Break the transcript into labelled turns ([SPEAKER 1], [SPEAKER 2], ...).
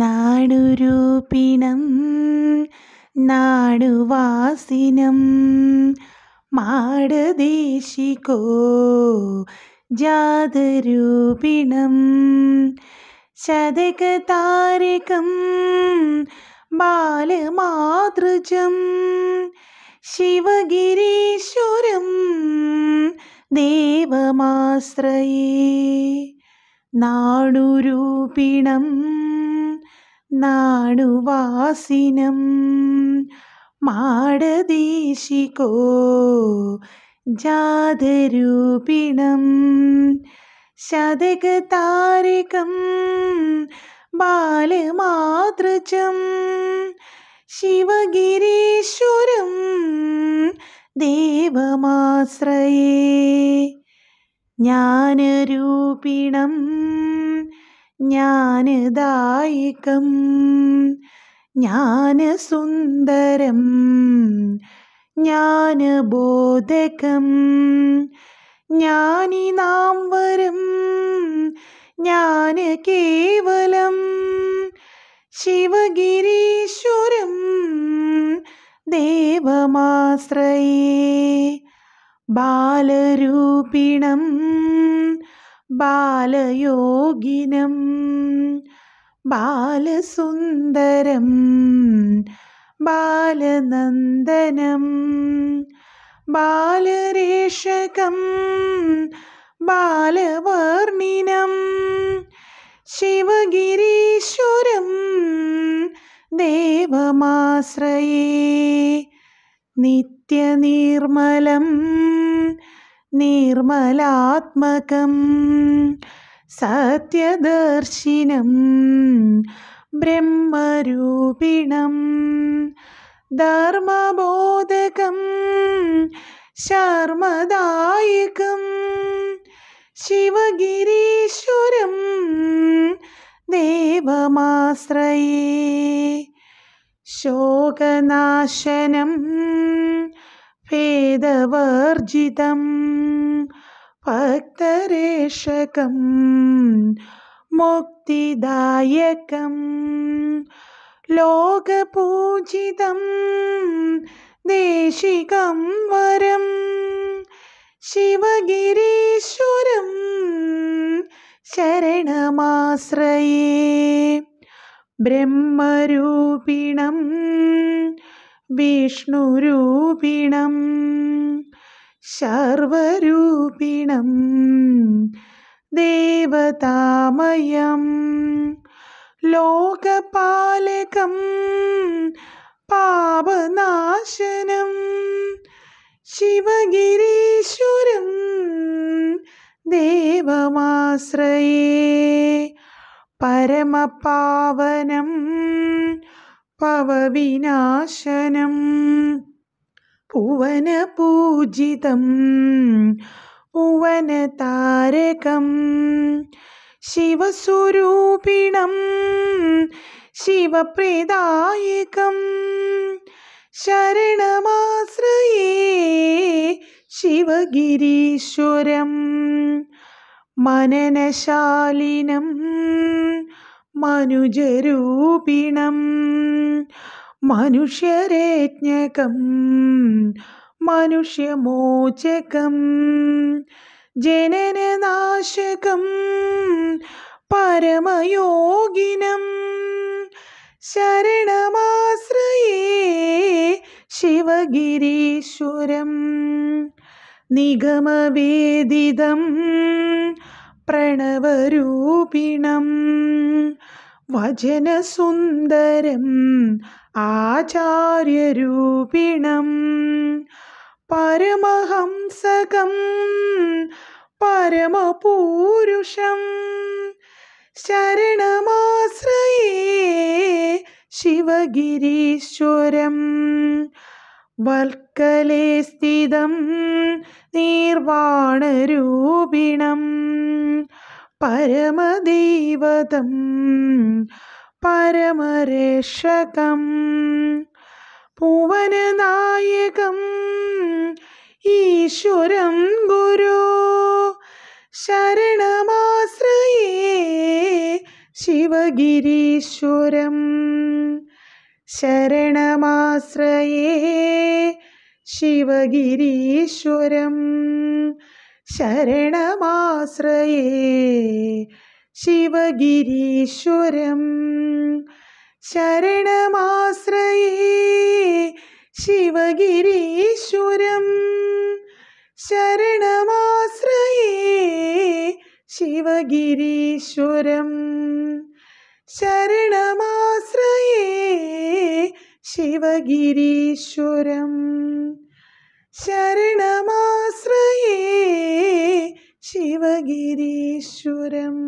[SPEAKER 1] നാടുരൂപിണം നാടുവാസിനം മാടദേശികോ ജാതരൂപിണം ശതകതാരകം ബാലമാതൃജം ശിവഗിരീശ്വരം ദേവമാശ്രയേ നാടുരൂപിണം നാണുവാസിനം മാടദേശികോ ജാതരൂപിണം ശതകതാരകം ബാലമാതൃജം ശിവഗിരീശ്വരം ദേവമാശ്രയേ ജ്ഞാനരൂപിണം ഞാന് ദായികം ഞാന് സുന്ദരം ഞാന് ബോധകം ഞാനി നാം വരും ഞാന് കേവലം ശിവഗിരീശ്വരം ദേവമാശ്രയേ ബാലരൂപിണം ബാലയോഗിനം ബാലസുന്ദരം ബാലനന്ദനം ബാലരേഷകം ബാലവർണിനം ശിവഗിരീശ്വരം ദേവമാശ്രയേ നിത്യനിർമ്മലം നിർമ്മലാത്മകം സത്യദർശിനം ബ്രഹ്മരൂപിണം ധർമ്മബോധകം ശർമ്മദായകം ശിവഗിരീശ്വരം ദേവമാശ്രയേ ശോകനാശനം വേദവർജിതം ഭക്തരേഷകം മുക്തിദായകം ലോകപൂജിതം ദേശികം വരം ശിവഗിരീശ്വരം ശരണമാശ്രയേ ബ്രഹ്മരൂപിണം വിഷ്ണുരൂപിണം സർവരൂപിണം ദേവതാമയം ലോകപാലകം പാപനാശനം ശിവഗിരീശ്വരം ദേവമാശ്രയേ പരമപാവനം പവവിനാശനം പൂവന താരകം ശിവസ്വരൂപിണം ശിവപ്രദായകം ശരണമാശ്രയേ ശിവഗിരീശ്വരം മനനശാലിനം മനുജരൂപിണം മനുഷ്യരേജ്ഞകം മനുഷ്യമോചകം ജനനനാശകം പരമയോഗിനം ശരണമാശ്രയേ ശിവഗിരീശ്വരം നിഗമവേദിതം പ്രണവരൂപിണം വചനസുന്ദരം ആചാര്യരൂപിണം പരമഹംസകം പരമപൂരുഷം ശരണമാശ്രയേ ശിവഗിരീശ്വരം വൽക്കലേ സ്ഥിതം നിർവാണരൂപിണം പരമദൈവതം പരമരക്ഷകം പൂവനനായകം ഈശ്വരം ഗുരു ശരണമാശ്രയേ ശിവഗിരീശ്വരം ശരണമാശ്രയേ ശിവഗിരീശ്വരം ശരണമാശ്രയേ ശിവഗിരീശ്വരം ശരണമാശ്രയേ ശിവഗിരീശ്വരം ശരണമാശ്രയേ ശിവഗിരീശ്വരം ശരണമാശ്രയേ ശിവഗിരീശ്വരം ശരണമാശ്രയേ ശിവഗിരീശ്വരം